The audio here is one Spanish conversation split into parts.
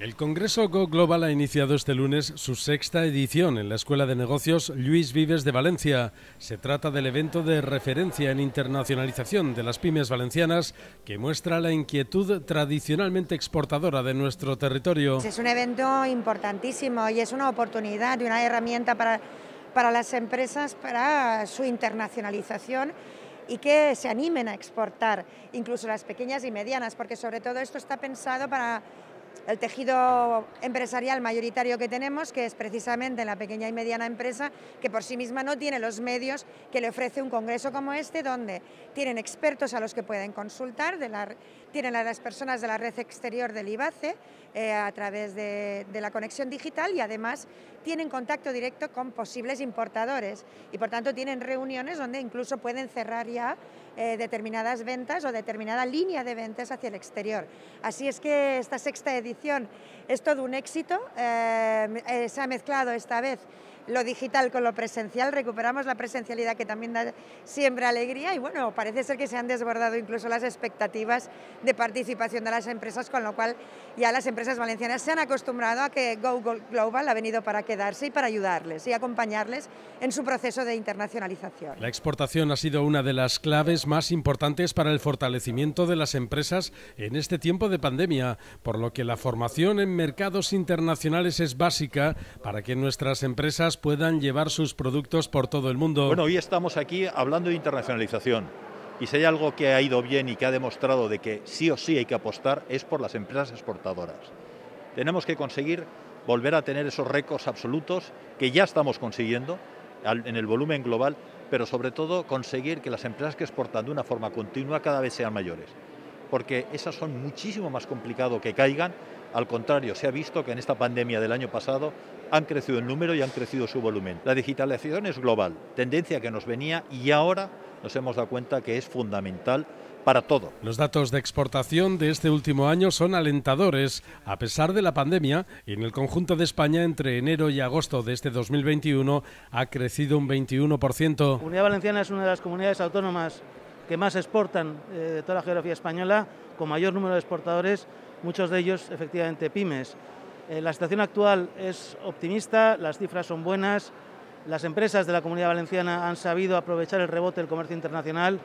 El Congreso Go Global ha iniciado este lunes su sexta edición en la Escuela de Negocios Luis Vives de Valencia. Se trata del evento de referencia en internacionalización de las pymes valencianas que muestra la inquietud tradicionalmente exportadora de nuestro territorio. Es un evento importantísimo y es una oportunidad y una herramienta para, para las empresas para su internacionalización y que se animen a exportar, incluso las pequeñas y medianas, porque sobre todo esto está pensado para el tejido empresarial mayoritario que tenemos, que es precisamente la pequeña y mediana empresa, que por sí misma no tiene los medios que le ofrece un congreso como este, donde tienen expertos a los que pueden consultar, tienen a las personas de la red exterior del IBACE eh, a través de, la conexión digital y además tienen contacto directo con posibles importadores y por tanto tienen reuniones donde incluso pueden cerrar ya eh, determinadas ventas o determinada línea de ventas hacia el exterior. Así es que esta sexta edición es todo un éxito. Eh, eh, se ha mezclado esta vez lo digital con lo presencial, recuperamos la presencialidad que también da siempre alegría y bueno, parece ser que se han desbordado incluso las expectativas de participación de las empresas, con lo cual ya las empresas valencianas se han acostumbrado a que Google Global ha venido para quedarse y para ayudarles y acompañarles en su proceso de internacionalización. La exportación ha sido una de las claves más importantes para el fortalecimiento de las empresas en este tiempo de pandemia, por lo que la formación en mercados internacionales es básica para que nuestras empresas puedan llevar sus productos por todo el mundo. Bueno, hoy estamos aquí hablando de internacionalización. Y si hay algo que ha ido bien y que ha demostrado de que sí o sí hay que apostar es por las empresas exportadoras. Tenemos que conseguir volver a tener esos récords absolutos que ya estamos consiguiendo en el volumen global, pero sobre todo conseguir que las empresas que exportan de una forma continua cada vez sean mayores, porque esas son muchísimo más complicado que caigan al contrario, se ha visto que en esta pandemia del año pasado han crecido en número y han crecido su volumen. La digitalización es global, tendencia que nos venía y ahora nos hemos dado cuenta que es fundamental para todo. Los datos de exportación de este último año son alentadores, a pesar de la pandemia, en el conjunto de España entre enero y agosto de este 2021 ha crecido un 21%. La Comunidad Valenciana es una de las comunidades autónomas que más exportan eh, de toda la geografía española, con mayor número de exportadores, muchos de ellos efectivamente pymes. Eh, la situación actual es optimista, las cifras son buenas, las empresas de la comunidad valenciana han sabido aprovechar el rebote del comercio internacional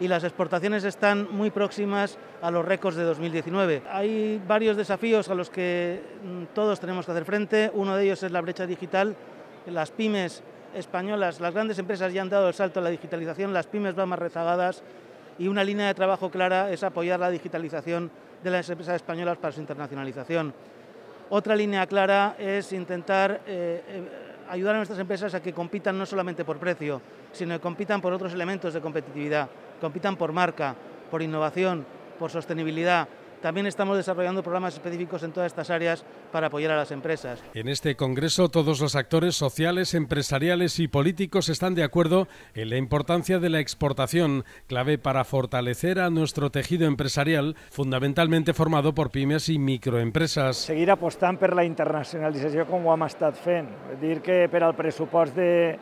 y las exportaciones están muy próximas a los récords de 2019. Hay varios desafíos a los que mm, todos tenemos que hacer frente. Uno de ellos es la brecha digital. Las pymes españolas, las grandes empresas ya han dado el salto a la digitalización, las pymes van más rezagadas y una línea de trabajo clara es apoyar la digitalización de las empresas españolas para su internacionalización. Otra línea clara es intentar eh, eh, ayudar a nuestras empresas a que compitan no solamente por precio, sino que compitan por otros elementos de competitividad, compitan por marca, por innovación, por sostenibilidad, también estamos desarrollando programas específicos en todas estas áreas para apoyar a las empresas. En este Congreso todos los actores sociales, empresariales y políticos están de acuerdo en la importancia de la exportación, clave para fortalecer a nuestro tejido empresarial, fundamentalmente formado por pymes y microempresas. Seguir apostando por la internacionalización con Guamastad Fen. que para el presupuesto. de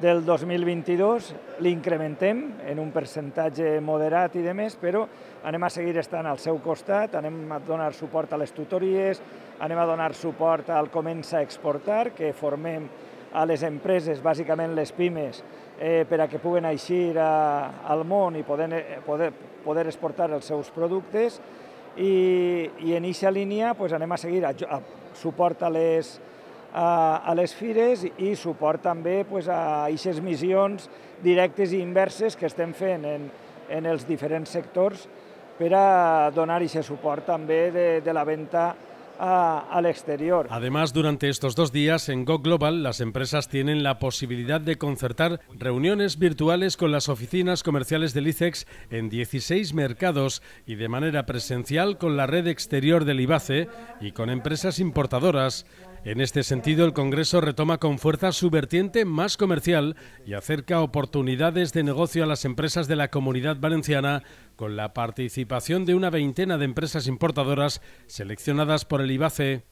del 2022, l'incrementem en un percentatge moderat i de més, però anem a seguir estant al seu costat, anem a donar suport a les tutories, anem a donar suport al Comença a Exportar, que formem a les empreses, bàsicament les pimes, eh, per a que puguen eixir a, al món i poder, poder, poder exportar els seus productes. I, i en aquesta línia pues, anem a seguir a, a suport a les, a les fires i suport també pues, a aquestes missions directes i inverses que estem fent en, en els diferents sectors per a donar aquest suport també de, de la venta a, a l'exterior. Además, durante estos dos días en Go Global, las empresas tienen la posibilidad de concertar reuniones virtuales con las oficinas comerciales del ICEX en 16 mercados y de manera presencial con la red exterior del IBACE y con empresas importadoras. En este sentido, el Congreso retoma con fuerza su vertiente más comercial y acerca oportunidades de negocio a las empresas de la comunidad valenciana con la participación de una veintena de empresas importadoras seleccionadas por el IBACE.